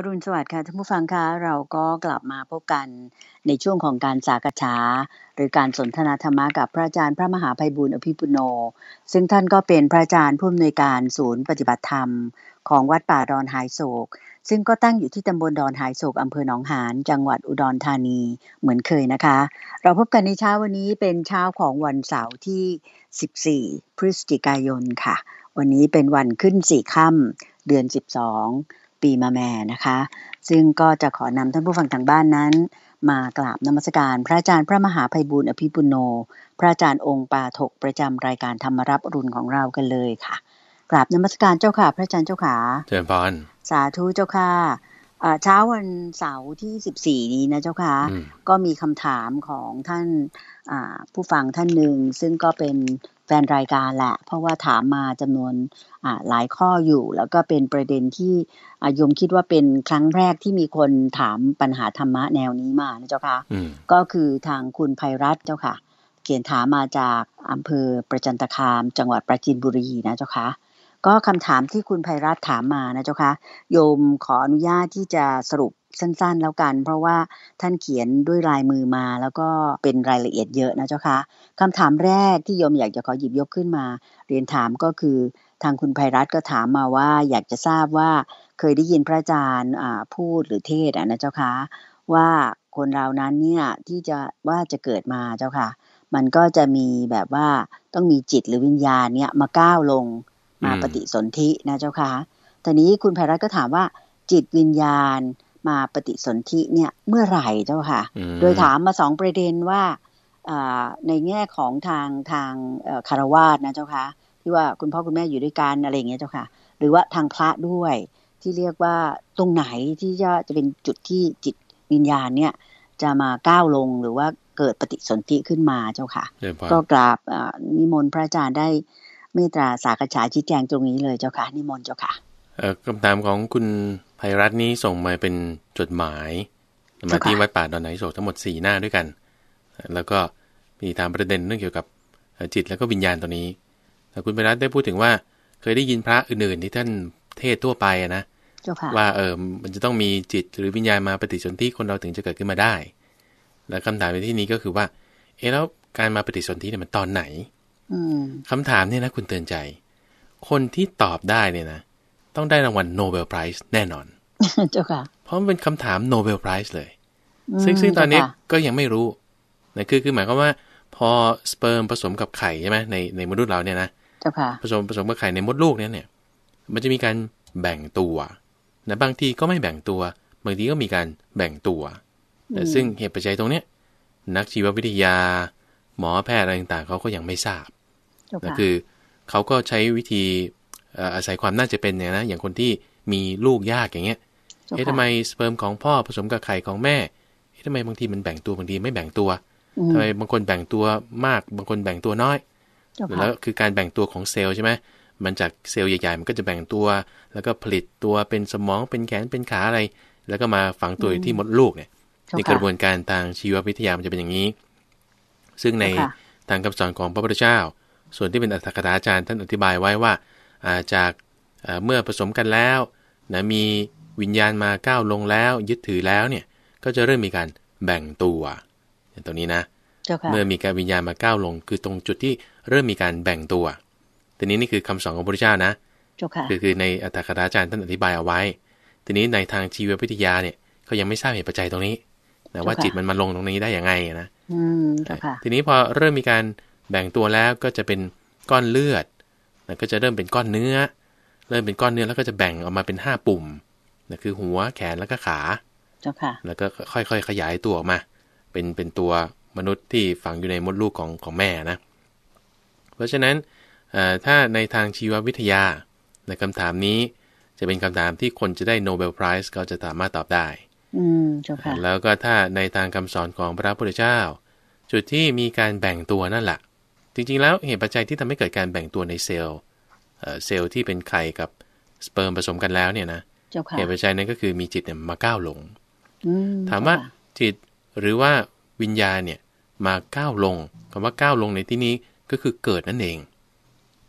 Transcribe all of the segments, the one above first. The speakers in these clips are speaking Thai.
อรุณสวัสดิ์ค่ะท่านผู้ฟังคะเราก็กลับมาพบกันในช่วงของการสากษาหรือการสนทนาธรรมะกับพระอาจารย์พระมหาภัยบุญอภิปุโน ซึ่งท่านก็เป็นพระอาจารย์ผู้อำนวยการศูนย์ปฏิบัติธรรม ของวัดป่าดอนหายโศก ซึ่งก็ตั้งอยู่ที่ตำบลดอนหายโศกอำเภอหนองหานจังหวัดอุดรธานีเหมือนเคยนะคะ เราพบกันในเช้าวันนี้เป็นเช้าของวันเสาร์ที่ 14 พฤศจิกายนค่ะ วันนี้เป็นวันขึ้นสี่ค่ำเดือน 12ปีมาแม่นะคะ ซึ่งก็จะขอนำท่านผู้ฟังทางบ้านนั้น มากราบนมัสการพระอาจารย์พระมหาภัยบุญอภิปุโน พระอาจารย์องค์ปาถกประจำรายการธรรมรับรุนของเรากันเลยค่ะ กราบนมัสการเจ้าค่ะพระอาจารย์เจ้าค่ะเจริญพรสาธุเจ้าค่ะเช้าวันเสาร์ที่สสิบี่นี้นะเจ้าค่ะก็มีคำถามของท่านผู้ฟังท่านหนึ่งซึ่งก็เป็นแฟนรายการแหละเพราะว่าถามมาจำนวนหลายข้ออยู่ แล้วก็เป็นประเด็นที่ยมคิดว่าเป็นครั้งแรกที่มีคนถามปัญหาธรรมะแนวนี้มานะเจ้าค่ะก็คือทางคุณภัยรัตเจ้าค่ะ เขียนถามมาจากอำเภอประจันตคาม จังหวัดปราจีนบุรีนะเจ้าค่ะก็คำถามที่คุณภัยรัตถามมานะเจ้าคะโยมขออนุญาตที่จะสรุปสั้นๆแล้วกัน เพราะว่าท่านเขียนด้วยลายมือมา แล้วก็เป็นรายละเอียดเยอะนะเจ้าคะคำถามแรกที่โยมอยากจะขอหยิบยกขึ้นมาเรียนถามก็คือทางคุณภัยรัตก็ถามมาว่าอยากจะทราบว่าเคยได้ยินพระอาจารย์พูดหรือเทศนะเจ้าคะว่าคนเรานั้นเนี่ยที่จะว่าจะเกิดมาเจ้าค่ะ มันก็จะมีแบบว่าต้องมีจิตหรือวิญญาณเนี่ยมาก้าวลงมาปฏิสนธินะเจ้าค่ะตอนนี้คุณภัยรัตน์ก็ถามว่าจิตวิญญาณมาปฏิสนธิเนี่ยเมื่อไหร่เจ้าค่ะ โดยถามมาสองประเด็นว่า ในแง่ของทางทางคารวาสนะเจ้าค่ะที่ว่าคุณพ่อคุณแม่อยู่ด้วยกันอะไรอย่างเงี้ยเจ้าค่ะหรือว่าทางพระด้วยที่เรียกว่าตรงไหนที่จะจะเป็นจุดที่จิตวิญญาณเนี่ย จะมาก้าวลงหรือว่าเกิดปฏิสนธิขึ้นมาเจ้าค่ะก็กราบนิมนต์พระอาจารย์ได้เมตตาสากฉาชี้แจงตรงนี้เลยเจ้าค่ะ นิมนต์เจ้าค่ะคำถามของคุณภัยรัตน์นี้ส่งมาเป็นจดหมาย มาที่วัดป่าดอนไหนโศกทั้งหมด 4 หน้าด้วยกัน แล้วก็มีถามประเด็นเรื่องเกี่ยวกับจิตแล้วก็วิญญาณตัวนี้แต่คุณภัยรัตน์ได้พูดถึงว่าเคยได้ยินพระอื่นๆที่ท่านเทศทั่วไปนะว่าเออมันจะต้องมีจิตหรือวิญญาณมาปฏิสนธิคนเราถึงจะเกิดขึ้นมาได้ และคำถามในที่นี้ก็คือว่าเออแล้วการมาปฏิสนธิเนี่ยมันตอนไหนคำถามเนี่ยนะคุณเตือนใจ คนที่ตอบได้เนี่ยนะ ต้องได้รางวัลโนเบลไพรส์แน่นอนเจ้าค่ะเพราะมันเป็นคำถามโนเบลไพรส์เลย ซึ่งซึ่งตอนนี้ก็ยังไม่รู้นะคือคือหมายความว่าพอสเปิร์มผสมกับไข่ใช่ไหมในในมนุษย์เราเนี่ยนะผสมผสมกับไข่ในมดลูกเนี่ยเนี่ยมันจะมีการแบ่งตัวนะบางทีก็ไม่แบ่งตัว บางทีก็มีการแบ่งตัวแต่ซึ่งเหตุปัจจัยตรงเนี้ย นักชีววิทยา หมอแพทย์อะไรต่างๆเขาก็ยังไม่ทราบก็คือเขาก็ใช้วิธีอาศัยความน่าจะเป็นเนี่ยนะอย่างคนที่มีลูกยากอย่างเงี้ยเอ๊ะทำไมสเปิร์มของพ่อผสมกับไข่ของแม่เอ๊ะทำไมบางทีมันแบ่งตัว บางทีไม่แบ่งตัวทำไมบางคนแบ่งตัวมากบางคนแบ่งตัวน้อย แล้วคือการแบ่งตัวของเซลล์ใช่ไหมมันจากเซลล์ใหญ่ๆมันก็จะแบ่งตัว แล้วก็ผลิตตัวเป็นสมองเป็นแขนเป็นขาอะไร แล้วก็มาฝังตัวอยู่ที่มดลูกเนี่ยในกระบวนการทางชีววิทยามันจะเป็นอย่างนี้ ซึ่งในทางคำสอนของพระพุทธเจ้าส่วนที่เป็นอัตถกถาจารย์ท่านอธิบายไว้ว่าาจากเมื่อผสมกันแล้วนะมีวิญญาณมาก้าวลงแล้ว ยึดถือแล้วเนี่ยก็จะเริ่มมีการแบ่งตัวตรงนี้นะเมื่อมีการวิญญาณมาก้าวลง คือตรงจุดที่เริ่มมีการแบ่งตัวทีนี้นี่คือคำสอนของพระเจ้านะคือคือในอัตถกถาจารย์ท่านอธิบายเอาไว้ ทีนี้ในทางชีววิทยาเนี่ยเขายังไม่ทราบเหตุปัจจัยตรงนี้แตว่าจิตมันมาลงตรงนี้ได้อย่างไงนะทีนี้พอเริ่มมีการแบ่งตัวแล้วก็จะเป็นก้อนเลือดก็จะเริ่มเป็นก้อนเนื้อ เริ่มเป็นก้อนเนื้อแล้วก็จะแบ่งออกมาเป็นห้าปุ่มนะคือหัวแขนแล้วก็ขาเจ้าค่ะแล้วก็ค่อยๆ ขยายตัวออกมา เป็นเป็นตัวมนุษย์ที่ฝังอยู่ในมดลูกของของแม่นะเพราะฉะนั้นถ้าในทางชีววิทยา ในคำถามนี้จะเป็นคำถามที่คนจะได้โนเบลไพรส์ก็จะสามารถตอบได้อืมเจ้าค่ะแล้วก็ถ้าในทางคำสอนของพระพุทธเจ้าจุดที่มีการแบ่งตัวนั่นแหละจริงๆแล้วเหตุปัจจัยที่ทำให้เกิดการแบ่งตัวในเซลล์เซลล์ที่เป็นไข่กับสเปิร์มผสมกันแล้วเนี่ยนะเหตุปัจจัยนั้นก็คือมีจิตเนี่ยมาก้าวลงถามว่า จิตหรือว่าวิญญาณเนี่ยมาก้าวลง คำว่าก้าวลงในที่นี้ก็คือเกิดนั่นเอง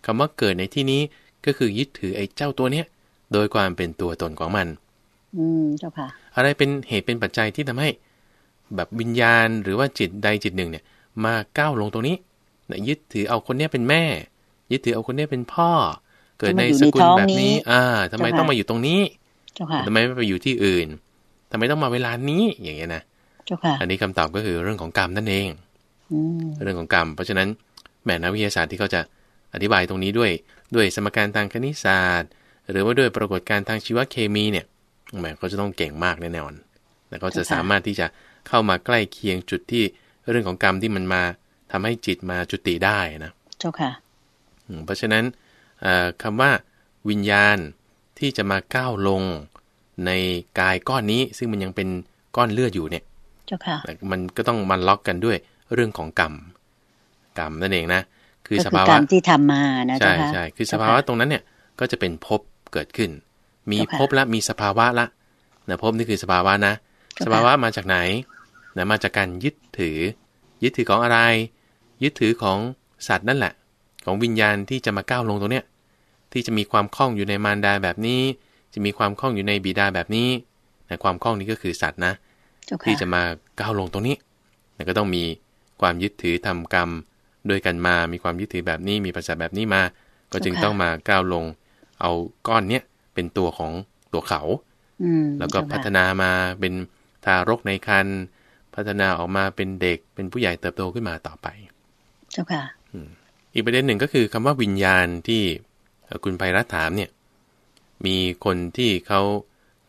คำว่าเกิดในที่นี้ก็คือยึดถือไอ้เจ้าตัวเนี้ยโดยความเป็นตัวตนของมันอืมเจ้าค่ะอะไรเป็นเหตุเป็นปัจจัยที่ทำให้แบบวิญญาณหรือว่าจิตใดจิตหนึ่งเนี่ยมาก้าวลงตรงนี้นะยึดถือเอาคนเนี้ยเป็นแม่ ยึดถือเอาคนเนี้ยเป็นพ่อ เกิดในสกุลแบบนี้ อ่า ทำไมต้องมาอยู่ตรงนี้ทำไมไม่ไปอยู่ที่อื่น ทำไมต้องมาเวลานี้อย่างเงี้ยนะอันนี้คำตอบก็คือเรื่องของกรรมนั่นเองเรื่องของกรรมเพราะฉะนั้นแหมนักวิทยาศาสตร์ที่เขาจะอธิบายตรงนี้ด้วย ด้วยสมการทางคณิตศาสตร์ หรือว่าด้วยปรากฏการณ์ทางชีวเคมีเนี่ยแหมเขาจะต้องเก่งมากแน่นอนแล้วเขาจะสามารถที่จะเข้ามาใกล้เคียงจุดที่เรื่องของกรรมที่มันมาทำให้จิตมาจุติได้นะ เจ้าค่ะ เพราะฉะนั้นคำว่าวิญญาณที่จะมาก้าวลงในกายก้อนนี้ ซึ่งมันยังเป็นก้อนเลือดอยู่เนี่ย เจ้าค่ะ มันก็ต้องมันล็อกกันด้วย เรื่องของกรรมกรรมนั่นเองนะ คือสภาวะที่ทำมานะใช่ใช่คือสภาวะตรงนั้นเนี่ยก็จะเป็นภพเกิดขึ้น มีภพละมีสภาวะละนะภพนี่คือสภาวะนะ สภาวะมาจากไหนนะมาจากการยึดถือ ยึดถือของอะไรยึดถือของสัตว์นั่นแหละ ของวิญญาณที่จะมาก้าวลงตรงเนี้ยที่จะมีความคล่องอยู่ในมารดาแบบนี้ จะมีความคล่องอยู่ในบิดาแบบนี้ในความคล่องนี้ก็คือสัตว์นะ ที่จะมาก้าวลงตรงนี้นก็ต้องมีความยึดถือทำกรรมด้วยกันมา มีความยึดถือแบบนี้มีภาษาแบบนี้มา ก็จึงต้องมาก้าวลง เอาก้อนเนี้ยเป็นตัวของตัวเขาแล้วก็พัฒนามาเป็นทารกในครรภ์พัฒนาออกมาเป็นเด็กเป็นผู้ใหญ่เติบโตขึ้นมาต่อไปเจ้าค่ะอีกประเด็นหนึ่งก็คือคำว่าวิญญาณที่คุณไพรัฐถามเนี่ย มีคนที่เขา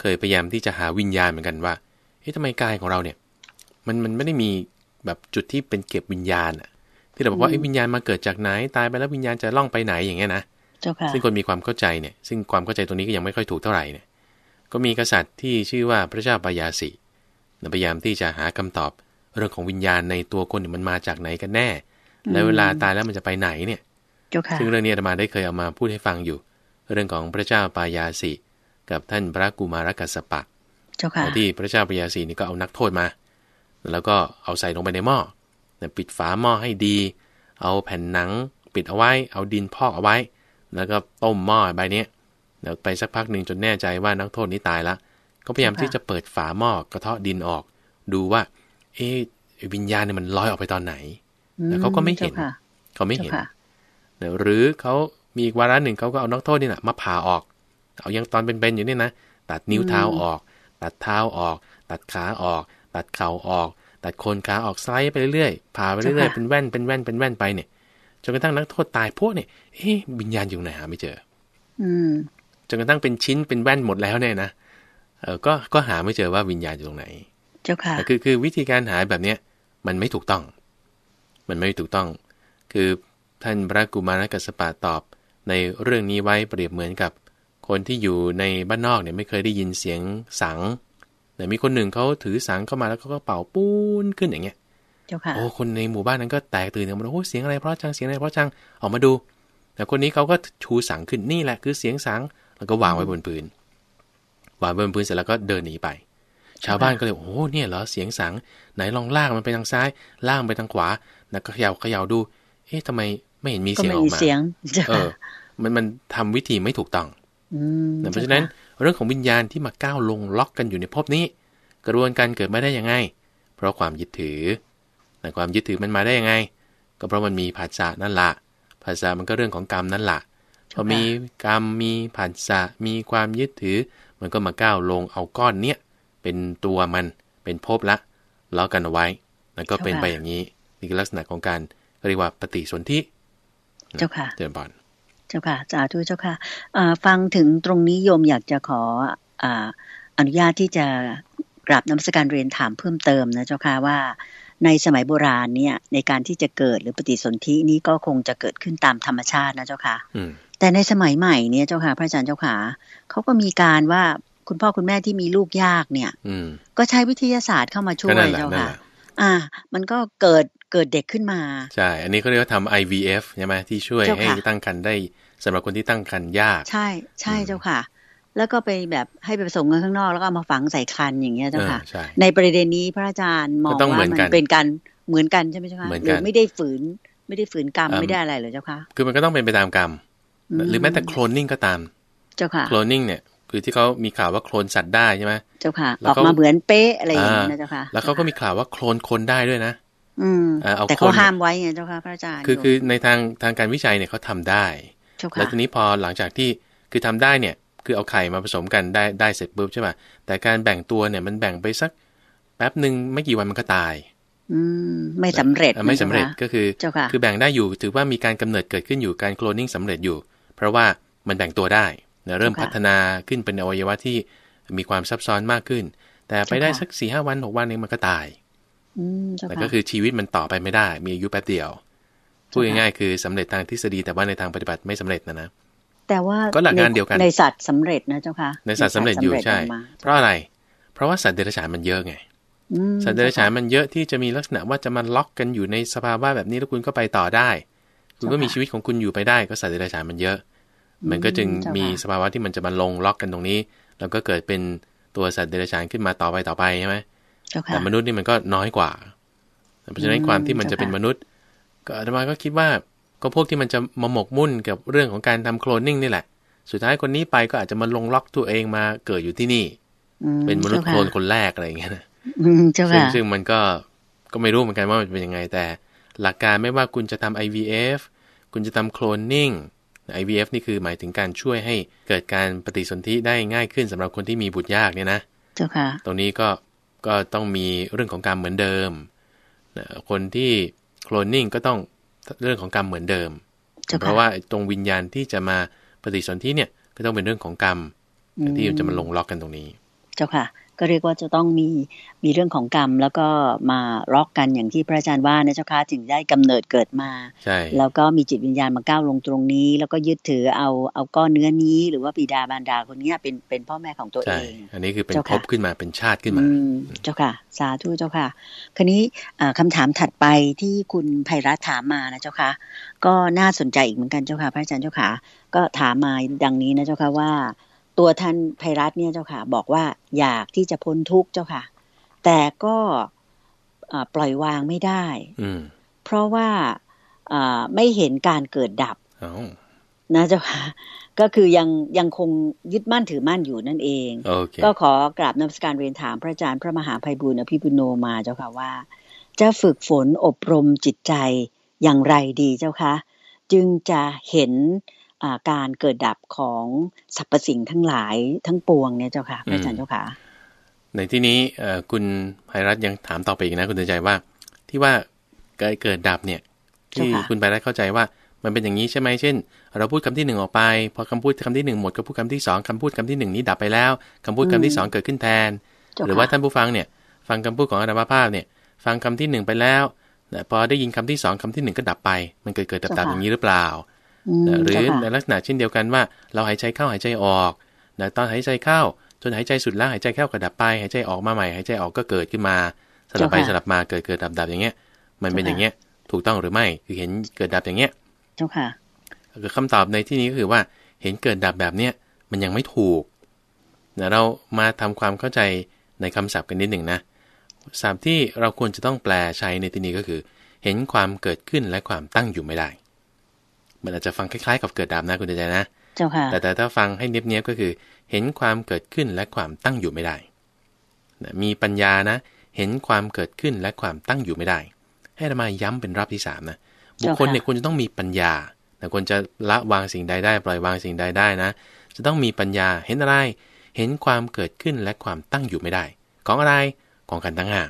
เคยพยายามที่จะหาวิญญาณเหมือนกันว่า เฮ้ยทำไมกายของเราเนี่ย มันมันไม่ได้มีแบบจุดที่เป็นเก็บวิญญาณอะที่เราบอกว่าไอ้วิญญาณมาเกิดจากไหน ตายไปแล้ววิญญาณจะล่องไปไหนอย่างเงี้ยนะซึ่งคนมีความเข้าใจเนี่ย ซึ่งความเข้าใจตรงนี้ก็ยังไม่ค่อยถูกเท่าไหร่เนี่ย ก็มีกษัตริย์ที่ชื่อว่าพระเจ้าปยาสีพยายามที่จะหาคำตอบ เรื่องของวิญญาณในตัวคนมันมาจากไหนกันแน่แล้วเวลาตายแล้วมันจะไปไหนเนี่ยซึ่งเรื่องนี้อาตมาได้เคยเอามาพูดให้ฟังอยู่ เรื่องของพระเจ้าปายาสิกับท่านพระกุมารกัสปะที่พระเจ้าปายาสีนี่ก็เอานักโทษมา แล้วก็เอาใส่ลงไปในหม้อปิดฝาหม้อให้ดี เอาแผ่นหนังปิดเอาไว้ เอาดินพอกเอาไว้ แล้วก็ต้มหม้อใบนี้แล้วไปสักพักหนึ่งจนแน่ใจว่านักโทษนี้ตายละก็พยายามที่จะเปิดฝาหม้อ กระเทาะดินออก ดูว่า เอ๊วิญญาณเนี่ยมันลอยออกไปตอนไหนแต่เขาก็ไม่เห็นเขาไม่เห็นหรือเขามีอีกวาระหนึ่งเขาก็เอานักโทษนี่แหละมาผ่าออก เอายังตอนเป็นๆอยู่นี่นะ ตัดนิ้วเท้าออก ตัดเท้าออก ตัดขาออก ตัดเข่าออก ตัดโคนขาออกไซส์ไปเรื่อยๆ ผ่าไปเรื่อยๆ เป็นแว่นเป็นแว่นเป็นแว่นไปเนี่ย จนกระทั่งนักโทษตายพวกเนี่ยเอ๊ะวิญญาณอยู่ไหนหาไม่เจอ อืจนกระทั่งเป็นชิ้น เป็นแว่นหมดแล้วเนี่ยนะ เออก็ ก็หาไม่เจอว่าวิญญาณอยู่ตรงไหนเจ้าค่ะคือ คือวิธีการหาแบบเนี้ย มันไม่ถูกต้องมันไม่ถูกต้อง คือท่านพระกุมารกัสปะตอบ ในเรื่องนี้ไว้เปรียบเหมือนกับ คนที่อยู่ในบ้านนอกเนี่ยไม่เคยได้ยินเสียงสังแต่มีคนหนึ่งเขาถือสังเข้ามาแล้วเขาก็เป่าปูนขึ้นอย่างเงี้ยโอ้ คนในหมู่บ้านนั้นก็แตกตื่นกันมาโอ้เสียงอะไรเพราะจังเสียงอะไรเพราะจังออกมาดู แต่คนนี้เขาก็ชูสังขึ้นนี่แหละคือเสียงสังแล้วก็วางไว้บนพื้น วางบนพื้นเสร็จแล้วก็เดินหนีไป ชาวบ้านก็เลย โอ้ เนี่ยเหรอเสียงสังไหนลองลากมันไปทางซ้ายลากไปทางขวานะก็เขย่าเขย่าดู เอ๊ะทำไมไม่เห็นมีเสียงออกมาเออ มันมันทำวิธีไม่ถูกต้องเพราะฉะนั้นเรื่องของวิญญาณ ที่มาก้าวลงล็อกกันอยู่ในภพนี้ กระบวนการเกิดมาได้ยังไง เพราะความยึดถือ แต่ความยึดถือมันมาได้ยังไง ก็เพราะมันมีผัสสะนั่นละผัสสะมันก็เรื่องของกรรมนั่นละพอมีกรรมมีผัสสะมีความยึดถือ มันก็มาก้าวลงเอาก้อนเนี้ยเป็นตัวมันเป็นภพละ ล็อกันเอาไว้ แล้วก็เป็นไปอย่างนี้นี่คือลักษณะของการเรียกว่าปฏิสนธิเจ้าค่ะเจริญพรเจ้าค่ะสาธุเจ้าค่ะฟังถึงตรงนี้โยมอยากจะขออนุญาตที่จะกราบน้ำสการเรียนถามเพิ่มเติมนะเจ้าค่ะว่า ในสมัยโบราณเนี่ย ในการที่จะเกิดหรือปฏิสนธินี้ก็คงจะเกิดขึ้นตามธรรมชาตินะเจ้าค่ะแต่ในสมัยใหม่เนี่ยเจ้าค่ะพระอาจารย์เจ้าค่ะเขาก็มีการว่าคุณพ่อคุณแม่ที่มีลูกยากเนี่ยก็ใช้วิทยาศาสตร์เข้ามาช่วยเจ้าค่ะ อ่า มันก็เกิดเกิดเด็กขึ้นมา ใช่ อันนี้เขาเรียกว่าทำ IVF ใช่ไหมที่ช่วยให้ตั้งครรภ์ได้ สำหรับคนที่ตั้งครรภ์ยาก ใช่ ใช่เจ้าค่ะ แล้วก็ไปแบบให้ไปผสมกันข้างนอกแล้วก็มาฝังใส่คันอย่างเงี้ยเจ้าค่ะในประเด็นนี้พระอาจารย์มองว่ามันเป็นการเหมือนกันใช่ไหมเจ้าค่ะหรือไม่ได้ฝืนไม่ได้ฝืนกรรมไม่ได้อะไรเลยเจ้าค่ะคือมันก็ต้องเป็นไปตามกรรมหรือแม้แต่โคลนนิ่งก็ตามเจ้าค่ะโคลนนิ่งเนี่ย คือที่เขามีข่าวว่าโคลนสัตว์ได้ใช่ไหมเจ้าค่ะ ออกมาเหมือนเป๊ะอะไรอย่างเงี้ยนะเจ้าค่ะ แล้วเขาก็มีข่าวว่าโคลนคนได้ด้วยนะอืมแต่เขาห้ามไว้ไงเจ้าค่ะพระอาจารย์คือคือในทางทางการวิจัยเนี่ยเขาทาได้ แล้วทีนี้พอหลังจากที่คือทำได้เนี่ย คือเอาไข่มาผสมกันได้ได้เสร็จปุ๊บใช่ป่ะแต่การแบ่งตัวเนี่ยมันแบ่งไปสักแป๊บหนึ่งไม่กี่วันมันก็ตาย อืมไม่สำเร็จไม่สำเร็จก็คือคือแบ่งได้อยู่ถือว่ามีการกำเนิดเกิดขึ้นอยู่การโคลนนิ่งสำเร็จอยู่ เพราะว่ามันแบ่งตัวได้เริ่มพัฒนาขึ้นเป็นอวัยวะที่มีความซับซ้อนมากขึ้น แต่ไปได้สักสี่ห้าวันหกวันเองมันก็ตายแต่ก็คือชีวิตมันต่อไปไม่ได้ มีอายุแป๊บเดียวพูดง่ายๆคือสำเร็จทางทฤษฎีแต่ว่าในทางปฏิบัติไม่สำเร็จนะนะแต่ว่าก็หลักงานเดียวกันในสัตว์สำเร็จนะเจ้าค่ะในสัตว์สาเร็จอยู่ใช่ เพราะอะไร เพราะว่าสัตว์เดรัจฉานมันเยอะไงสัตว์เดรัจฉานมันเยอะที่จะมีลักษณะว่าจะมาล็อกกันอยู่ในสภาวะแบบนี้แล้วคุณก็ไปต่อได้คุณก็มีชีวิตของคุณอยู่ไปได้ก็สัตว์เดรัจฉานมันเยอะ มันก็จึงมีสภาวะที่มันจะมาลงล็อกกันตรงนี้แล้วก็เกิดเป็นตัวสัตว์เดรัจฉานขึ้นมาต่อไปต่อไปใช่ไหมแต่มนุษย์นี่มันก็น้อยกว่า เพราะฉะนั้นความที่มันจะเป็นมนุษย์ ก็อาตมาก็คิดว่า ก็พวกที่มันจะมาหมกมุ่นกับเรื่องของการทำโคลนนิ่งนี่แหละ สุดท้ายคนนี้ไปก็อาจจะมาลงล็อกตัวเองมาเกิดอยู่ที่นี่เป็นมนุษย์โคลนคนแรกอะไรอย่างเงี้ยนะซึ่งซึ่งมันก็ก็ไม่รู้เหมือนกันว่ามันเป็นยังไง แต่หลักการไม่ว่าคุณจะทำ IVF คุณจะทำโคลนนิ่ง IVF นี่คือหมายถึงการช่วยให้เกิดการปฏิสนธิได้ง่ายขึ้น สำหรับคนที่มีบุตรยากเนี่ยนะเจ้าค่ะตรงนี้ก็ก็ต้องมีเรื่องของการเหมือนเดิมนะคนที่โคลนนิ่งก็ต้องเรื่องของกรรมเหมือนเดิม เพราะว่าตรงวิญญาณที่จะมาปฏิสนธิเนี่ยก็ต้องเป็นเรื่องของกรรม ที่จะมาลงล็อกกันตรงนี้ เจ้าค่ะก็เรียกว่าจะต้องมีมีเรื่องของกรรมแล้วก็มาล็อกกันอย่างที่พระอาจารย์ว่านะเจ้าค่ะถึงได้กำเนิดเกิดมาแล้วก็มีจิตวิญญาณมาก้าวลงตรงนี้ แล้วก็ยึดถือเอาเอาก้อนเนื้อนี้หรือว่าปิดาบารดาคนนี้เป็นเป็นพ่อแม่ของตัวเองอันนี้คือเป็นภพขึ้นมาเป็นชาติขึ้นมาเจ้าค่ะ สาธุเจ้าค่ะ ครนี้คำถามถัดไปที่คุณภัยรัตถามมานะเจ้าค่ะก็น่าสนใจอีกเหมือนกันเจ้าค่ะพระอาจารย์เจ้าค่ะก็ถามมาดังนี้นะเจ้าค่ะว่าตัวท่านไพรัตเนี่ยเจ้าค่ะบอกว่าอยากที่จะพ้นทุกข์เจ้าค่ะ แต่ก็ปล่อยวางไม่ได้เพราะว่าไม่เห็นการเกิดดับนะเจ้าค่ะก็คือยังยังคงยึดมั่นถือมั่นอยู่นั่นเอง okay. ก็ขอกราบนมัสการเรียนถามพระอาจารย์ พระมหาภัยบุญอภิปุโนมาเจ้าค่ะว่า จะฝึกฝนอบรมจิตใจอย่างไรดีเจ้าคะจึงจะเห็นการเกิดดับของสรรพสิ่งทั้งหลายทั้งปวงเนี่ยเจ้าค่ะอาจารย์เจ้าค่ะในที่นี้คุณภัยรัตยังถามต่อไปอีกนะคุณตใจว่าที่ว่าเกิดดับเนี่ยที่คุณภัยรัตเข้าใจว่ามันเป็นอย่างนี้ใช่ไหมเช่น เราพูดคำที่หนึ่งออกไป พอคำพูดคำที่หนึ่งหมดก็พูดคำที่สองคำพูดคำที่หนึ่งนี้ดับไปแล้ว คำพูดคำที่สองเกิดขึ้นแทน หรือว่าท่านผู้ฟังเนี่ยฟังคำพูดของอารมภาพเนี่ยฟังคำที่หนึ่งไปแล้วพอได้ยินคำที่สองคำที่หนึ่งก็ดับไป มันเกิดเกิดดับดับอย่างนี้หรือเปล่าหรือในลักษณะเช่นเดียวกันว่า เราหายใจเข้าหายใจออกนะตอนหายใจเข้าจนหายใจสุดแล้วหายใจเข้ากระดับไป หายใจออกมาใหม่หายใจออกก็เกิดขึ้นมาสลับไปสลับมาเกิดเกิดดับดับอย่างเงี้ยมันเป็นอย่างเงี้ย ถูกต้องหรือไม่คือเห็นเกิดดับอย่างเงี้ยเจ้าค่ะคือคำตอบในที่นี้ก็คือว่าเห็นเกิดดับแบบเนี้ยมันยังไม่ถูกนะเรามาทำความเข้าใจในคำศัพท์กันนิดหนึ่งนะศัพท์ที่เราควรจะต้องแปลใช้ในที่นี้ก็คือเห็นความเกิดขึ้นและความตั้งอยู่ไม่ได้มันอาจจะฟังคล้ายๆกับเกิดดับนะคุณใจนะเจ้าค่ะแต่แต่ถ้าฟังให้เนี้ยบก็คือ เห็นความเกิดขึ้นและความตั้งอยู่ไม่ได้ มีปัญญานะ เห็นความเกิดขึ้นและความตั้งอยู่ไม่ได้ ให้ธรรมาย้ำเป็นรอบที่สามนะ บุคคลเนี่ยควรจะต้องมีปัญญา แต่ควรจะละวางสิ่งใดได้ ปล่อยวางสิ่งใดได้นะ จะต้องมีปัญญาเห็นอะไร เห็นความเกิดขึ้นและความตั้งอยู่ไม่ได้ ของอะไรของกันตั้งหา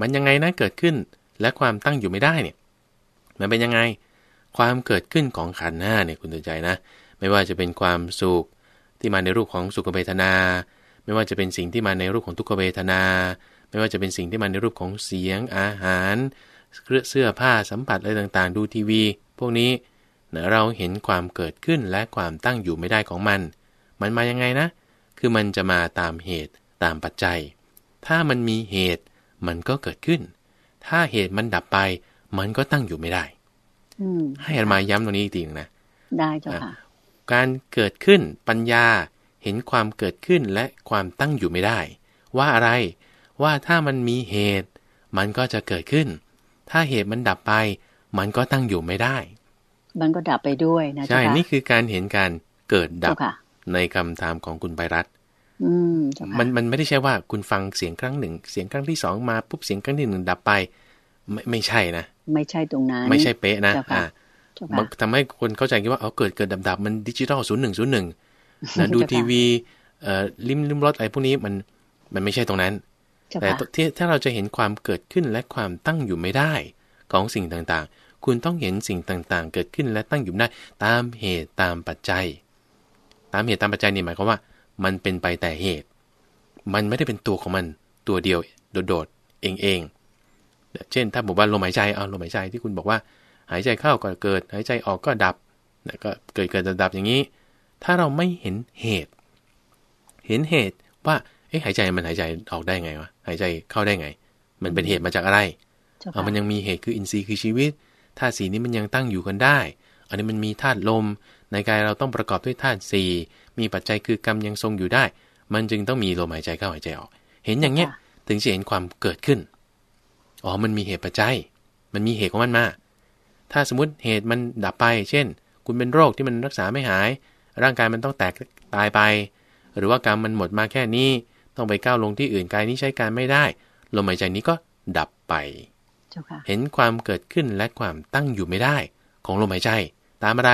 มันยังไงนะเกิดขึ้นและความตั้งอยู่ไม่ได้เนี่ย มันเป็นยังไงความเกิดขึ้นของขันธ์หน้าเนี่ยคุณตื่นใจนะ ไม่ว่าจะเป็นความสุขที่มาในรูปของสุขเวทนา ไม่ว่าจะเป็นสิ่งที่มาในรูปของทุกขเวทนา ไม่ว่าจะเป็นสิ่งที่มาในรูปของเสียงอาหารเสื้อผ้าสัมผัสอะไรต่างๆดูทีวี พวกนี้เราเห็นความเกิดขึ้นและความตั้งอยู่ไม่ได้ของมัน มันมายังไงนะ คือมันจะมาตามเหตุตามปัจจัย ถ้ามันมีเหตุมันก็เกิดขึ้น ถ้าเหตุมันดับไปมันก็ตั้งอยู่ไม่ได้ให้อามาย้ำตรงนี้อีกทีนึงนะได้จ้ะการเกิดขึ้นปัญญาเห็นความเกิดขึ้นและความตั้งอยู่ไม่ได้ ว่าอะไรว่าถ้ามันมีเหตุ มันก็จะเกิดขึ้น ถ้าเหตุมันดับไป มันก็ตั้งอยู่ไม่ได้ มันก็ดับไปด้วยนะใช่นี่คือการเห็นการเกิดดับในคำถามของคุณไบรัตมันมันไม่ได้ใช่ว่าคุณฟังเสียงครั้งหนึ่ง เสียงครั้งที่สองมาปุ๊บเสียงครั้งที่หนึ่งดับไปไม่ไม่ใช่นะ ไม่ใช่ตรงนั้น ไม่ใช่เป๊ะนะอ่ามันทำให้คนเข้าใจคิดว่าเอาเกิดเกิดดับดับมันดิจิตอลศูนย์หนึ่งศูนย์หนึ่งนะดูทีวีเอ่อลิมลิมรถอะไรพวกนี้มันมันไม่ใช่ตรงนั้นแต่ที่ถ้าเราจะเห็นความเกิดขึ้นและความตั้งอยู่ไม่ได้ ของสิ่งต่างๆ คุณต้องเห็นสิ่งต่างๆ เกิดขึ้นและตั้งอยู่ได้ ตามเหตุตามปัจจัย ตามเหตุตามปัจจัยนี่หมายความว่ามันเป็นไปแต่เหตุ มันไม่ได้เป็นตัวของมัน ตัวเดียวโดดๆเองๆเช่น ถ้าบอกว่าลมหายใจเอาลมหายใจที่คุณบอกว่า หายใจเข้าก็เกิด หายใจออกก็ดับนะก็เกิดเกิดดับอย่างนี้ ถ้าเราไม่เห็นเหตุ เห็นเหตุว่าเอ๊ะหายใจมันหายใจออกได้ไงวะหายใจเข้าได้ไง มันเป็นเหตุมาจากอะไร เอามันยังมีเหตุคืออินทรีย์คือชีวิตธาตุสีนี้มันยังตั้งอยู่กันได้ อันนี้มันมีธาตุลม ในกายเราต้องประกอบด้วยธาตุสี่มีปัจจัยคือกรรมยังทรงอยู่ได้ มันจึงต้องมีลมหายใจเข้าหายใจออกเห็นอย่างเนี้ยถึงจะเห็นความเกิดขึ้นอ๋อมันมีเหตุปัจจัย มันมีเหตุของมันมาถ้าสมมติเหตุมันดับไป เช่น คุณเป็นโรคที่มันรักษาไม่หาย ร่างกายมันต้องแตกตายไป หรือว่ากรรมมันหมดมาแค่นี้ต้องไปก้าวลงที่อื่นกายนี้ใช้การไม่ได้ลมหายใจนี้ก็ดับไปเห็นความเกิดขึ้นและความตั้งอยู่ไม่ได้ ของลมหายใจ ตามอะไร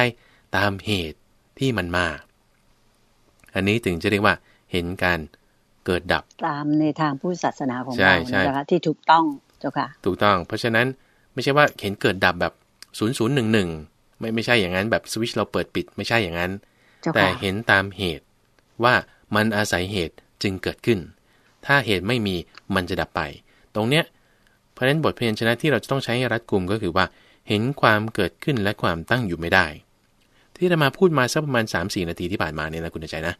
ตามเหตุที่มันมาอันนี้ถึงจะเรียกว่าเห็นการเกิดดับตามในทางผู้ศาสนาของเรา่ใช่ที่ถูกต้องจ้าค่ะถูกต้อง เพราะฉะนั้นไม่ใช่ว่าเห็นเกิดดับแบบศูนย์ศูนย์หนึ่งหนึ่งไม่ไม่ใช่อย่างนั้นแบบสวิชเราเปิดปิด ไม่ใช่อย่างนั้นแต่เห็นตามเหตุ ว่ามันอาศัยเหตุจึงเกิดขึ้น ถ้าเหตุไม่มีมันจะดับไป ตรงเนี้ยเพราะฉะนั้นบทเพียชนะที่เราจะต้องใช้ใรัดกลุ่มก็คือว่าเห็นความเกิดขึ้นและความตั้งอยู่ไม่ได้ ที่จะมาพูดมาสักประมาณ3่นาทีที่ผ่านมาเนี่ยนะคุณใจนะ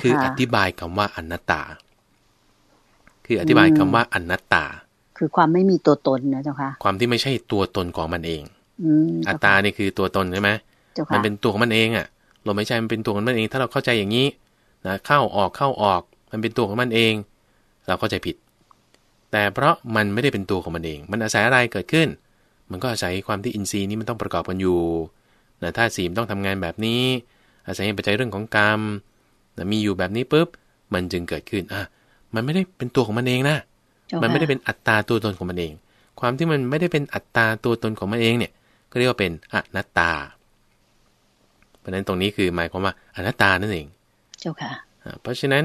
คืออธิบายคำว่าอนัตตา คืออธิบายคำว่าอนัตตาคือความไม่มีตัวตนนะเจ้าค่ะความที่ไม่ใช่ตัวตนของมันเองอือัตตานี่คือตัวตนใช่ไหมมันเป็นตัวของมันเองอ่ะลมหายใจมันเป็นตัวของมันเอง ถ้าเราเข้าใจอย่างนี้นะเข้าออกเข้าออก มันเป็นตัวของมันเอง เราเข้าใจผิด แต่เพราะมันไม่ได้เป็นตัวของมันเอง มันอาศัยอะไรเกิดขึ้น มันก็อาศัยความที่อินทรีย์นี้มันต้องประกอบกันอยู่นะถ้าสีมต้องทำงานแบบนี้ อาศัยปัจจัยเรื่องของกรรมมีอยู่แบบนี้ปุ๊บมันจึงเกิดขึ้นอ่ะมันไม่ได้เป็นตัวของมันเองนะมันไม่ได้เป็นอัตตา ตัวตนของมันเอง ความที่มันไม่ได้เป็นอัตตาตัวตนของมันเองเนี่ย ก็เรียกว่าเป็นอนัตตา เพราะนั้นตรงนี้คือหมายความว่าอนัตตานั่นเองเจ้าค่ะเพราะฉะนั้น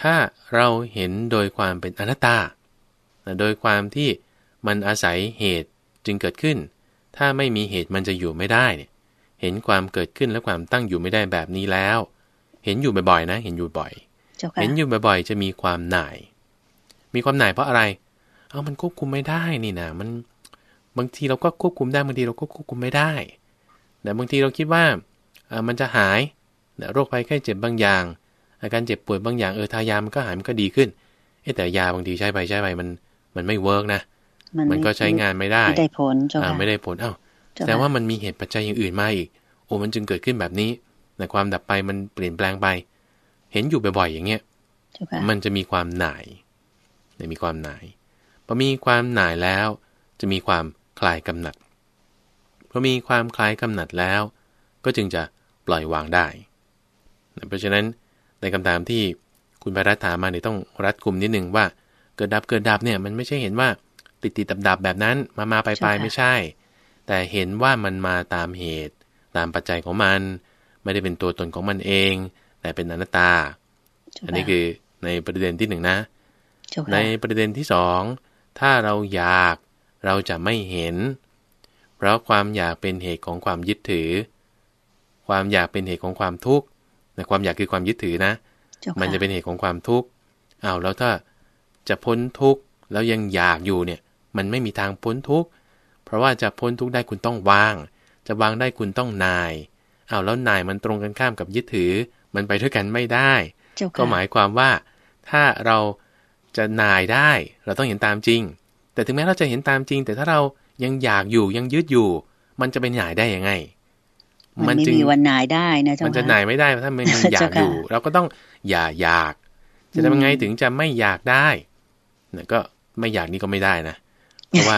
ถ้าเราเห็นโดยความเป็นอนัตตา โดยความที่มันอาศัยเหตุจึงเกิดขึ้น ถ้าไม่มีเหตุมันจะอยู่ไม่ได้เนี่ยเห็นความเกิดขึ้นและความตั้งอยู่ไม่ได้แบบนี้แล้ว เห็นอยู่บ่อยๆนะ เห็นอยู่บ่อย เห็นอยู่บ่อย ๆ จะมีความหน่ายมีความหน่ายเพราะอะไร เอามันควบคุมไม่ได้นี่นะ มันบางทีเราก็ควบคุมได้บางทีเราก็ควบคุมไม่ได้ แต่บางทีเราคิดว่า มันจะหายโรคภัยไข้เจ็บบางอย่าง อาการเจ็บป่วยบางอย่างเออทายา มันก็หายมันก็ดีขึ้น แต่ยาบางทีใช้ไปใช้ไปมัน มันไม่เวิร์กนะ มันก็ใช้งานไม่ได้ ไม่ได้ผลจ้าไม่ได้ผลอ้าวแต่ว่ามันมีเหตุปัจจัยอย่างอื่นมาอีก โอ้มันจึงเกิดขึ้นแบบนี้ แต่ความดับไปมันเปลี่ยนแปลงไป เห็นอยู่บ่อยๆอย่างเงี้ย มันจะมีความหน่ายนมีความหน่าย พอมีความหน่ายแล้ว จะมีความคลายกำหนัด พอมีความคลายกำหนัดแล้ว ก็จึงจะปล่อยวางได้ เพราะฉะนั้นในคำถามที่คุณพระรัตถามมาเนี่ยต้องรัดกลุ่มนิดนึง ว่าเกิดดับเกิดดับเนี่ยมันไม่ใช่เห็นว่าติดติดดับดับแบบนั้นมามาไปไปไม่ใช่ แต่เห็นว่ามันมาตามเหตุ ตามปัจจัยของมัน ไม่ได้เป็นตัวตนของมันเอง แต่เป็นอนัตตา อันนี้คือในประเด็นที่หนึ่งนะในประเด็นที่สองถ้าเราอยากเราจะไม่เห็น เพราะความอยากเป็นเหตุของความยึดถือ ความอยากเป็นเหตุของความทุกข์น่ความอยากคือความยึดถือนะ มันจะเป็นเหตุของความทุกข์เอาแล้วถ้าจะพ้นทุกข์แล้วยังอยากอยู่เนี่ยมันไม่มีทางพ้นทุกข์เพราะว่าจะพ้นทุกข์ได้คุณต้องวาง จะวางได้คุณต้องนายเอาแล้วนายมันตรงกันข้ามกับยึดถือ มันไปด้วยกันไม่ได้ ก็หมายความว่าถ้าเราจะนายได้เราต้องเห็นตามจริง แต่ถึงแม้เราจะเห็นตามจริง แต่ถ้าเรายังอยากอยู่ยังยืดอยู่ มันจะเป็นหนายได้ยังไง มันไม่มีวันนายได้นะจ๊ะมันจะนายไม่ได้ถ้ามันัอยากอยู่ เราก็ต้องอย่าอยาก จะทำยังไงถึงจะไม่อยากได้นะก็ไม่อยากนี่ก็ไม่ได้นะเพราะว่า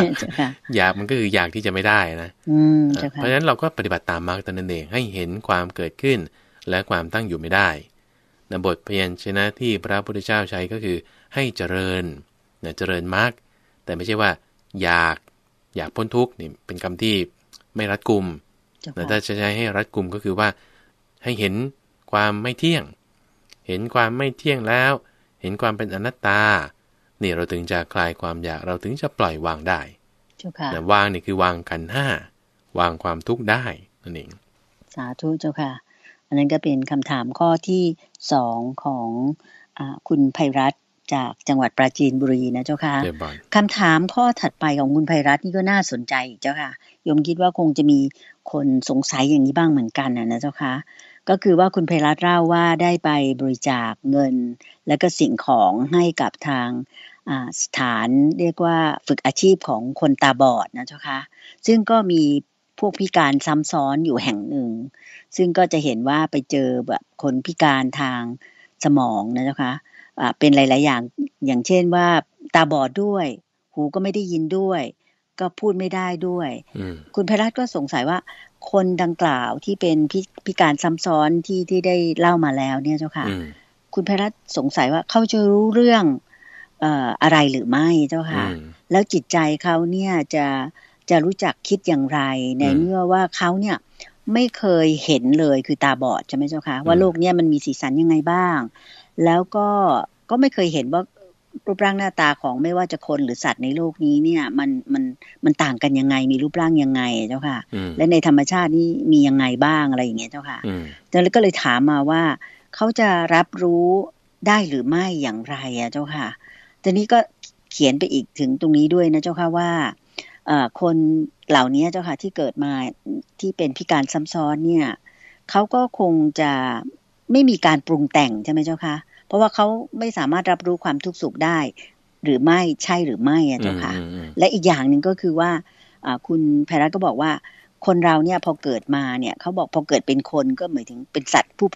อยากมันก็คืออยากที่จะไม่ได้นะเพราะฉะนั้นเราก็ปฏิบัติตามมาร์กตันเองให้เห็นความเกิดขึ้น และความตั้งอยู่ไม่ได้นบทพยัญชนะที่พระพุทธเจ้าใช้ก็คือให้เจริญนะเจริญมาก แต่ไม่ใช่ว่า อยากอยากพ้นทุกข์นี่เป็นคำที่ไม่รัดกุม แต่ถ้าจะใช้ให้รัดกุมก็คือว่าให้เห็นความไม่เที่ยง เห็นความไม่เที่ยงแล้ว เห็นความเป็นอนัตตานี่เราถึงจะคลายความอยาก เราถึงจะปล่อยวางได้แต่วางนี่คือวางกันห้า วางความทุกข์ได้ นั่นเอง สาธุเจ้าค่ะ อันนั้นก็เป็นคำถามข้อที่สองของอคุณภัยรัตจากจังหวัดปราจีนบุรีนะเจ้าค่ะคำถามข้อถัดไปของคุณภัยรัตน์นี่ก็น่าสนใจเจ้าค่ะยมคิดว่าคงจะมีคนสงสัยอย่างนี้บ้างเหมือนกันนะเจ้าค่ะก็คือว่าคุณภัยรัตน์เล่าว่าได้ไปบริจาคเงิน และก็สิ่งของให้กับทางสถานเรียกว่าฝึกอาชีพของคนตาบอดนะเจ้าค่ะซึ่งก็มีพวกพิการซ้ำซ้อนอยู่แห่งหนึ่ง ซึ่งก็จะเห็นว่าไปเจอแบบคนพิการทางสมองนะเจ้าคะเป็นหลาย ๆ อย่าง อย่างเช่นว่าตาบอดด้วย หูก็ไม่ได้ยินด้วย ก็พูดไม่ได้ด้วย คุณพรัตก็สงสัยว่าคนดังกล่าวที่เป็นพพิการซ้ำซ้อนที่ที่ได้เล่ามาแล้ว เนี่ยเจ้าค่ะ คุณพรัตสงสัยว่าเขาจะรู้เรื่องอะไรหรือไม่เจ้าค่ะ แล้วจิตใจเขาเนี่ยจะจะรู้จักคิดอย่างไร ในเมื่อว่าเขาเนี่ยไม่เคยเห็นเลยคือตาบอดใช่ไหมเจ้าคะว่าโลกเนี้ยมันมีสีสันยังไงบ้างแล้วก็ก็ไม่เคยเห็นว่ารูปร่างหน้าตาของไม่ว่าจะคนหรือสัตว์ในโลกนี้ เนี่ย มันมันมันต่างกันยังไงมีรูปร่างยังไงเจ้าค่ะและในธรรมชาตินี่มียังไงบ้างอะไรอย่างเงี้ยเจ้าค่ะแล้วก็เลยถามมาว่าเขาจะรับรู้ได้หรือไม่อย่างไรอะเจ้าค่ะทีนี้ก็เขียนไปอีกถึงตรงนี้ด้วยนะ เจ้าค่ะว่าคนเหล่านี้เจ้าค่ะ ที่เกิดมาที่เป็นพิการซ้ำซ้อนเนี่ยเขาก็คงจะไม่มีการปรุงแต่งใช่ไหมเจ้าคะเพราะว่าเขาไม่สามารถรับรู้ความทุกข์สุขได้ หรือไม่ใช่หรือไม่อะเจ้าคะและอีกอย่างหนึ่งก็คือว่า คุณแพรัตก็บอกว่า คนเราเนี่ยพอเกิดมาเนี่ยเขาบอกพอเกิดเป็นคนก็หมายถึงเป็นสัตว์ผู้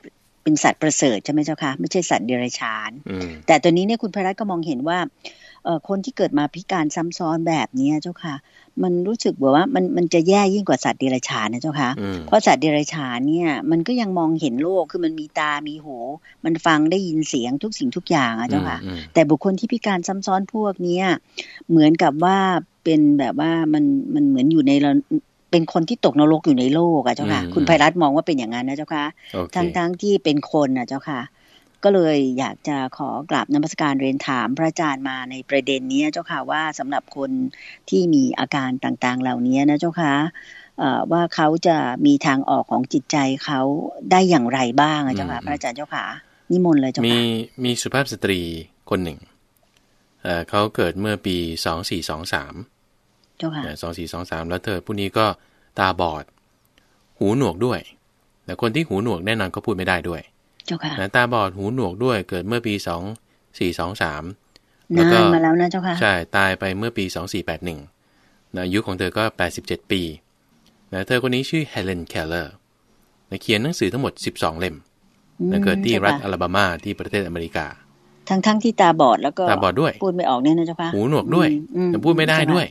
เป็นสัตว์ประเสริฐใช่ไหมเจ้าคะไม่ใช่สัตว์เดรัจฉานแต่ตัวนี้เนี่ยคุณแพรัตก็มองเห็นว่าคนที่เกิดมาพิการซ้ำซ้อนแบบนี้เจ้าค่ะ มันรู้สึกแบบว่ามันมันจะแย่ยิ่งกว่าสัตว์เดรัจฉานนะเจ้าค่ะเพราะสัตว์เดรัจฉานเนี่ย มันก็ยังมองเห็นโลก คือมันมีตา มีหูมันฟังได้ยินเสียงทุกสิ่งทุกอย่างอะเจ้าค่ะ แต่บุคคลที่พิการซ้ำซ้อนพวกเนี้ยเหมือนกับว่าเป็นแบบว่ามันมันเหมือนอยู่ในเป็นคนที่ตกนรกอยู่ในโลกอะเจ้าค่ะ คุณไพรัตมองว่าเป็นอย่างนั้นนะเจ้าค่ะทั้งทั้งที่เป็นคนอะเจ้าค่ะก็เลยอยากจะขอกราบนมัสการเรียนถาม พระอาจารย์มาในประเด็นนี้เจ้าค่ะว่าสำหรับคนที่มีอาการต่าง ๆ เหล่านี้นะเจ้าค่ะว่าเขาจะมีทางออกของจิตใจเขาได้อย่างไรบ้างเจ้าค่ะพระอาจารย์เจ้าค่ะนิมนต์เลยเจ้าค่ะมีมีสุภาพสตรีคนหนึ่งเขาเกิดเมื่อปีสองสี่สองสามเจ้าค่ะสองสี่สองสามแล้วเธอผู้นี้ก็ตาบอด หูหนวกด้วยแต่คนที่หูหนวกแน่นอนก็พูดไม่ได้ด้วยจ้าค่ะนะตาบอดหูหนวกด้วย เกิดเมื่อปีสองสี่สองสามนานมาแล้วนะเจ้าค่ะ ใช่ตายไปเมื่อปีสองสี่แปดหนึ่งอายุของเธอก็แปดสิบเจ็ดปีนะเธอคนนี้ชื่อเฮเลนแคลเลอร์เขียนหนังสือทั้งหมดสิบสองเล่มนะเกิดที่รัฐอลาบามาที่ประเทศอเมริกา ทั้งทั้งที่ตาบอดแล้วก็ตาบอดด้วย พูดไม่ออกเนี่ยนะเจ้าค่ะหูหนวกด้วย แต่พูดไม่ได้ด้วย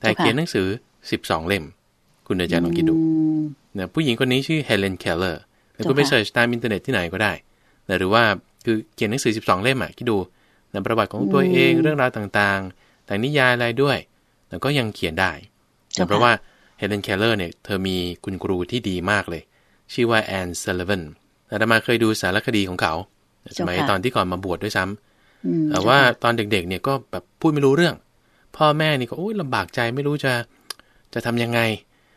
แต่เขียนหนังสือสิบสองเล่ม คุณเดจาลองคิดดูนะผู้หญิงคนนี้ชื่อเฮเลนแคลเลอร์คุณไปเสิร์ชตามอินเทอร์เน็ตที่ไหนก็ได้ หรือว่าคือเขียนหนังสือ 12 เล่มอ่ะคิดดูนประวัติของตัวเอง เรื่องราวต่างๆ แต่นิยายอะไรด้วยแล้วก็ยังเขียนได้ เพราะว่าเฮเลนแคลเลอร์เนี่ย เธอมีคุณครูที่ดีมากเลย ชื่อว่าแอนเซเลเวนแา่มาเคยดูสารคดีของเขาสมัยตอนที่ก่อนมาบวชดด้วยซ้ำแต่ว่าตอนเด็กๆ เนี่ยก็แบบพูดไม่รู้เรื่อง พ่อแม่นี่ก็โอ้ยลำบากใจไม่รู้จะจะทํำยังไง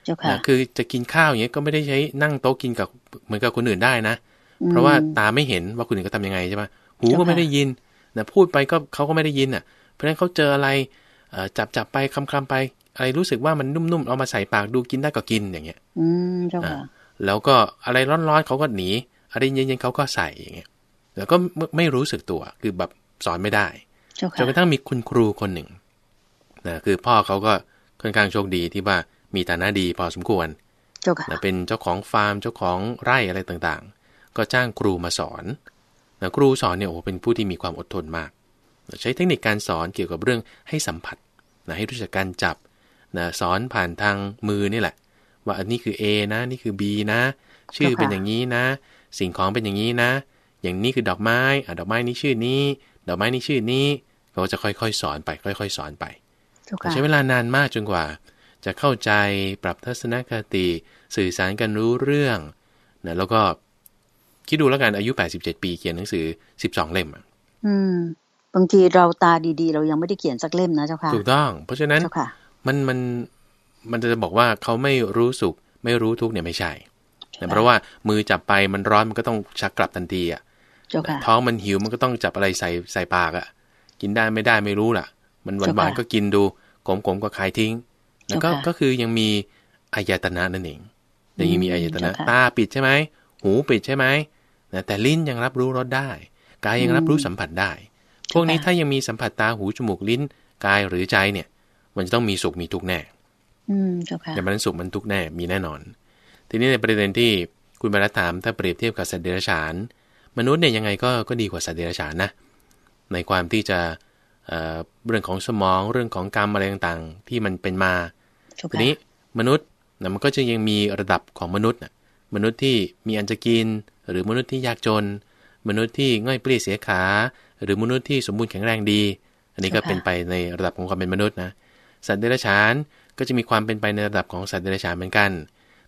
จ้าค่ะคือจะกินข้าวอย่างเงี้ยก็ไม่ได้ใช้นั่งโต๊ะกินกับเหมือนกับคนอื่นได้นะ เพราะว่าตาไม่เห็นว่าคนอื่นเขาทำยังไงใช่ปะหูก็ไม่ได้ยินนะพูดไปก็เขาก็ไม่ได้ยินอ่ะ เพราะฉะนั้นเขาเจออะไรจับจับไปคำคำไป อะไรรู้สึกว่ามันนุ่มๆเอามาใส่ปากดูกินได้ก็กินอย่างเงี้ย อืมเจ้าค่ะแล้วก็อะไรร้อนๆเขาก็หนีอะไรเย็นๆเขาก็ใส่อย่างเงี้ย แล้วก็ไม่รู้สึกตัวคือแบบสอนไม่ได้จนกระทั่งมีคุณครูคนหนึ่งนะคือพ่อเขาก็ค่อนข้างโชคดีที่ว่ามีฐานะดีพอสมควรเป็นเจ้าของฟาร์ม เจ้าของไร่อะไรต่างๆ ก็จ้างครูมาสอนนะครูสอนเนี่ยโอ้เป็นผู้ที่มีความอดทนมากใช้เทคนิคการสอนเกี่ยวกับเรื่องให้สัมผัสนะให้รู้จักการจับนะสอนผ่านทางมือนี่แหละ ว่าอันนี้คือ A นะ นี่คือ B นะ ชื่อเป็นอย่างนี้นะ สิ่งของเป็นอย่างนี้นะ อย่างนี้คือดอกไม้อดอกไม้นี้ชื่อนี้ ดอกไม้นี้ชื่อนี้เขาจะค่อยๆสอนไปค่อยๆ สอนไป ใช้เวลานานมากจนกว่าจะเข้าใจปรับทัศนคติสื่อสารกันรู้เรื่องนะแล้วก็คิดดูแล้วกันอายุ 87 ปีเขียนหนังสือ 12 เล่มอืมบางทีเราตาดีๆ เรายังไม่ได้เขียนสักเล่มนะเจ้าค่ะถูกต้อง เพราะฉะนั้น มันมันมันจะบอกว่าเขาไม่รู้สุขไม่รู้ทุกเนี่ยไม่ใช่นะเพราะว่ามือจับไปมันร้อน มันก็ต้องชักกลับทันทีอ่ะท้องมันหิวมันก็ต้องจับอะไรใส่ใส่ปากอ่ะกินได้ไม่ได้ไม่รู้ล่ะ มันหวานๆก็กินดูขมๆก็คายทิ้งแล้วก็ก็คือยังมีอายตนะนั่นเองยังมีอายตนะ ตาปิดใช่ไหม หูปิดใช่ไหมแต่ลิ้นยังรับรู้รสได้ กายยังรับรู้สัมผัสได้ พวกนี้ถ้ายังมีสัมผัสตาหูจมูกลิ้นกายหรือใจเนี่ย มันจะต้องมีสุขมีทุกข์แน่แต่มันสุขมันทุกข์แน่มีแน่นอน ทีนี้ในประเด็นที่คุณบรรถามถ้าเปรียบเทียบกับสัตว์เดรัจฉาน มนุษย์เนี่ยยังไงก็ก็ดีกว่าสัตว์เดรัจฉานนะ ในความที่จะเเรื่องของสมองเรื่องของกรรมอะไรต่างๆ ที่มันเป็นมาทีนี้มนุษย์นะมันก็จะยังมีระดับของมนุษย์นะมนุษย์ที่มีอันจะกิน หรือมนุษย์ที่ยากจน มนุษย์ที่ง่อยเปรี้ยเสียขา หรือมนุษย์ที่สมบูรณ์แข็งแรงดี อันนี้ก็เป็นไปในระดับของความเป็นมนุษย์นะสัตว์เดรัจฉานก็จะมีความเป็นไปในระดับของสัตว์เดรัจฉานเหมือนกัน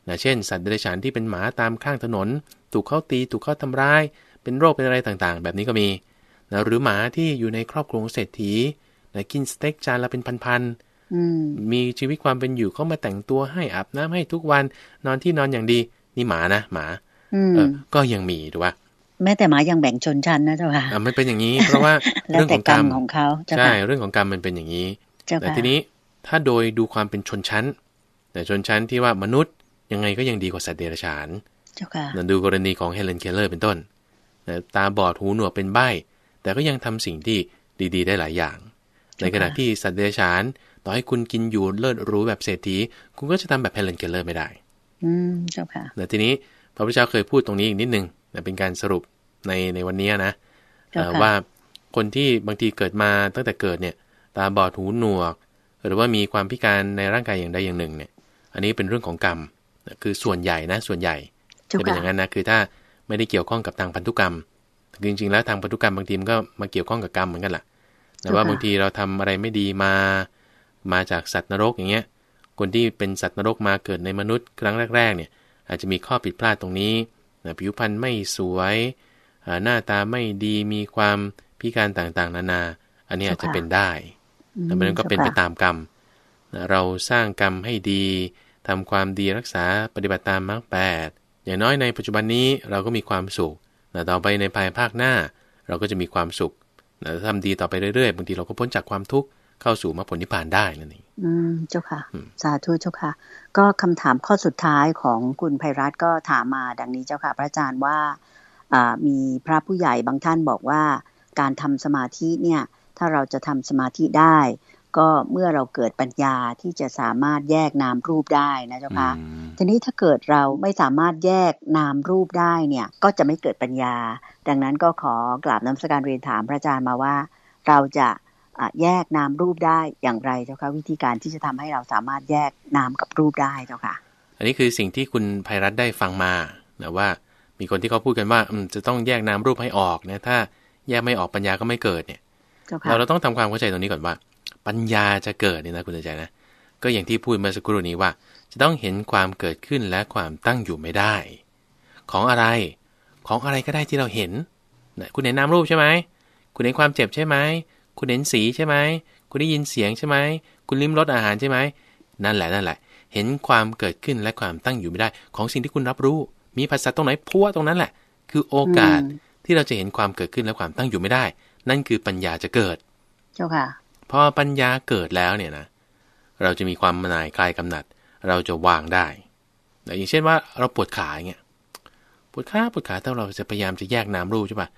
นะเช่นสัตว์เดรัจฉานที่เป็นหมาตามข้างถนน ถูกเข้าตีถูกเข้าทำร้ายเป็นโรคเป็นอะไรต่างๆ แบบนี้ก็มีนะหรือหมาที่อยู่ในครอบครัวเศรษฐีนะกินสเต็กจานละเป็นพันๆมีชีวิตความเป็นอยู่เขามาแต่งตัวให้อาบน้ำให้ทุกวันนอนที่นอนอย่างดีนี่หมานะหมาเออก็ยังมีถูกปะแม้แต่หมายังแบ่งชนชั้นนะเจ้าค่ะมันเป็นอย่างนี้ เพราะว่าเรื่องของกรรมของเขาใช่เรื่องของกรรมมันเป็นอย่างนี้แต่ทีนี้ถ้าโดยดูความเป็นชนชั้น แต่ชนชั้นที่ว่ามนุษย์ ยังไงก็ยังดีกว่าสัตว์เดรัจฉานนั่นดูกรณีของเฮเลนเคลเลอร์เป็นต้นตาบอดหูหนวกเป็นใบ้แต่ก็ยังทำสิ่งที่ดี ๆ ได้หลายอย่าง ในขณะที่สัตว์เดรัจฉานต่อให้คุณกินอยู่เลิศรู้แบบเศรษฐีคุณก็จะทำแบบเพลลนเกลเลอร์ไม่ได้ อืมเจ้าค่ะแต่ทีนี้พระพุทธเจ้าเคยพูดตรงนี้อีกนิดนึงแต่เป็นการสรุปในในวันนี้นะว่าคนที่บางทีเกิดมาตั้งแต่เกิดเนี่ย ตาบอดหูหนวก หรือว่ามีความพิการในร่างกายอย่างใดอย่างหนึ่ง เนี่ย อันนี้เป็นเรื่องของกรรมคือส่วนใหญ่นะ ส่วนใหญ่จะเป็นอย่างนั้นนะคือถ้าไม่ได้เกี่ยวข้องกับทางพันธุกรรม จริงๆแล้ว ทางพันธุกรรมบางทีมันก็มาเกี่ยวข้องกับกรรมเหมือนกันแหละแต่ว่าบางทีเราทำอะไรไม่ดีมามาจากสัตว์นรกอย่างเงี้ย คนที่เป็นสัตว์นรกมาเกิดในมนุษย์ ครั้งแรกๆเนี่ยอาจจะมีข้อผิดพลาดตรงนี้นะผิวพรรณไม่สวย หน้าตาไม่ดีมีความพิการต่างๆ นานาอันนี้อาจจะเป็นได้ดังนั้นก็เป็นไปตามกรรมนะเราสร้างกรรมให้ดีทำความดีรักษาปฏิบัติตามมรรคแปดอย่างน้อยในปัจจุบันนี้เราก็มีความสุขนะต่อไปในภายภาคหน้าเราก็จะมีความสุขนะทำดีต่อไปเรื่อยๆบางทีเราก็พ้นจากความทุกข์เข้าสู่มรรคผลนิพพานได้นั่นเองอืมเจ้าค่ะสาธุเจ้าค่ะก็คำถามข้อสุดท้ายของคุณไพรัตก็ถามมา ดังนี้เจ้าค่ะ พระอาจารย์ว่ามีพระผู้ใหญ่บางท่านบอกว่าการทำสมาธิเนี่ย ถ้าเราจะทำสมาธิได้ ก็เมื่อเราเกิดปัญญาที่จะสามารถแยกนามรูปได้นะเจ้าค่ะทีนี้ถ้าเกิดเราไม่สามารถแยกนามรูปได้เนี่ยก็จะไม่เกิดปัญญา ดังนั้นก็ขอกราบน้ำสการเรียนถามพระอาจารย์มาว่า เราจะแยกนามรูปได้อย่างไรเจ้าคะวิธีการที่จะทำให้เราสามารถแยกนามกับรูปได้เจ้าค่ะ อันนี้คือสิ่งที่คุณภัยรัตได้ฟังมานะว่ามีคนที่เขาพูดกันว่าจะต้องแยกนามรูปให้ออกนะถ้าแยกไม่ออกปัญญาก็ไม่เกิดเนี่ยเราเราต้องทำความเข้าใจตรงนี้ก่อนว่า ปัญญาจะเกิดเนี่ยนะคุณใจนะก็อย่างที่พูดเมื่อสักครู่นี้ว่า จะต้องเห็นความเกิดขึ้นและความตั้งอยู่ไม่ได้ ของอะไรของอะไรก็ได้ที่เราเห็นนะคุณเห็นนามรูปใช่ไหมคุณเห็นความเจ็บใช่ไหมคุณเห็นสีใช่ไหม คุณได้ยินเสียงใช่ไหมคุณลิ้มรสอาหารใช่ไหมนั่นแหละนั่นแหละ เห็นความเกิดขึ้นและความตั้งอยู่ไม่ได้ ของสิ่งที่คุณรับรู้ มีภาษาตรงไหนพัวตรงนั้นแหละ คือโอกาสที่เราจะเห็นความเกิดขึ้นและความตั้งอยู่ไม่ได้ นั่นคือปัญญาจะเกิด เจ้าค่ะ พอปัญญาเกิดแล้วเนี่ยนะ เราจะมีความมนายคลายกำหนัด เราจะวางได้ อย่างเช่นว่าเราปวดขาเงี้ย ปวดขาปวดขาถ้าเราจะพยายามจะแยกน้ำรู้ใช่ปะ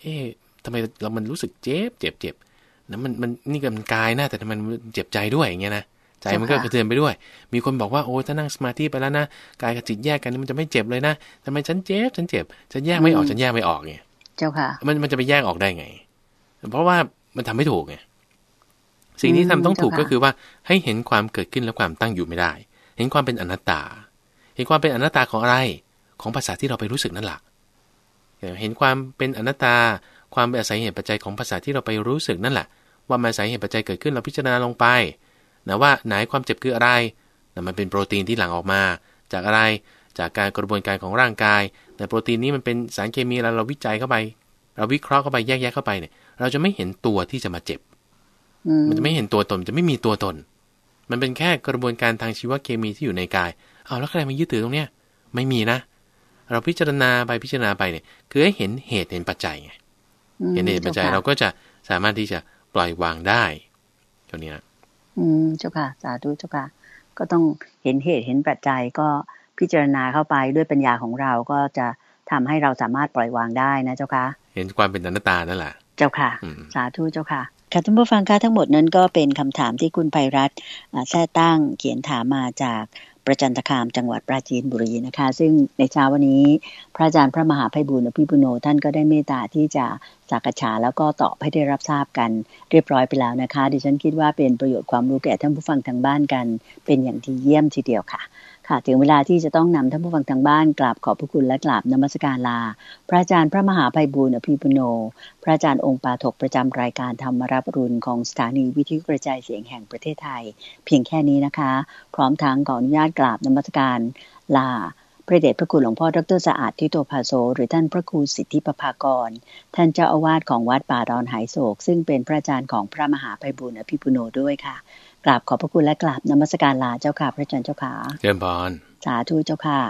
เอ๊ะทำไมเรามันรู้สึกเจ็บเจ็บเจ็บนะมันมันนี่กับมันกายนะแต่มันเจ็บใจด้วยอย่างเงี้ยนะใจมันก็กระเทือนไปด้วย มีคนบอกว่าโอ้ถ้านั่งสมาธิไปแล้วนะ กายกับจิตแยกกัน มันจะไม่เจ็บเลยนะทำไมฉันเจ็บฉันเจ็บฉันแยกไม่ออกฉันแยกไม่ออกไงเจ้าค่ะมันมันจะไปแยกออกได้ไง เพราะว่ามันทำไม่ถูกไงสิ่งที่ทำต้องถูกก็คือว่าให้เห็นความเกิดขึ้นและความตั้งอยู่ไม่ได้ เห็นความเป็นอนัตตา เห็นความเป็นอนัตตาของอะไร ของภาษาที่เราไปรู้สึกนั่นแหละเห็นความเป็นอนัตตาความเป็นอาศัยเหตุปัจจัยของภาษาที่เราไปรู้สึกนั่นแหละว่ามาอาศัยเหตุปัจจัยเกิดขึ้นเราพิจารณาลงไปนะว่าไหนความเจ็บคืออะไรนะมันเป็นโปรตีนที่หลั่งออกมา จากอะไรจากการกระบวนการของร่างกาย แต่โปรตีนนี้มันเป็นสารเคมีเราเราวิจัยเข้าไป เราวิเคราะห์เข้าไปแยกแยะเข้าไปเนี่ย เราจะไม่เห็นตัวที่จะมาเจ็บมันจะไม่เห็นตัวตนจะไม่มีตัวตน มันเป็นแค่กระบวนการทางชีวเคมีที่อยู่ในกาย เอาแล้วใครมายึดถือตรงเนี้ยไม่มีนะเราพิจารณาไปพิจารณาไปเนี่ย คือให้เห็นเหตุเห็นปัจจัยไงเห็นเหตุปัจจัยเราก็จะสามารถที่จะปล่อยวางได้เท่านี้นะอืมเจ้าค่ะ สาธุเจ้าค่ะ ก็ต้องเห็นเหตุเห็นปัจจัยก็พิจารณาเข้าไปด้วยปัญญาของเราก็จะทำให้เราสามารถปล่อยวางได้นะ เจ้าค่ะเห็นความเป็นอนัตตานั่นแหละ เจ้าค่ะ สาธุเจ้าค่ะค่ะท่านผู้ฟังคะทั้งหมดนั้นก็เป็นคำถามที่คุณภัยรัตน์แท้ตั้งเขียนถามมาจากประจันตคามจังหวัดปราจีนบุรีนะคะ ซึ่งในเช้าวันนี้พระอาจารย์พระมหาไพบุญอภิปุโนท่านก็ได้เมตตาที่จะสักษาแล้วก็ตอบให้ได้รับทราบกันเรียบร้อยไปแล้วนะคะ ดิฉันคิดว่าเป็นประโยชน์ความรู้แก่ท่านผู้ฟังทางบ้านกัน เป็นอย่างที่เยี่ยมทีเดียวค่ะค่ะถึงเวลาที่จะต้องนำท่านผู้ฟังทางบ้านกราบขอบพระคุณและกราบนมัสการลา พระอาจารย์พระมหาภัยบูลอภิปุโน พระอาจารย์องค์ปาถกประจำรายการธรรมรับรุนของสถานีวิทยุกระจายเสียงแห่งประเทศไทย เพียงแค่นี้นะคะ พร้อมทั้งขออนุญาตกราบนมัสการ ลาพระเดชพระคุณหลวงพ่อดรสะอาดทิโตพาโซหรือท่านพระครูสิทธิปภากร ท่านเจ้าอาวาสของวัดป่าดอนหายโศก ซึ่งเป็นพระอาจารย์ของพระมหาไพบุญอภิปุโนด้วยค่ะกราบขอบพระคุณและกราบนมัสการลาเจ้าค่ะ พระอาจารย์เจ้าค่ะเจริญพรสาธุเจ้าค่ะ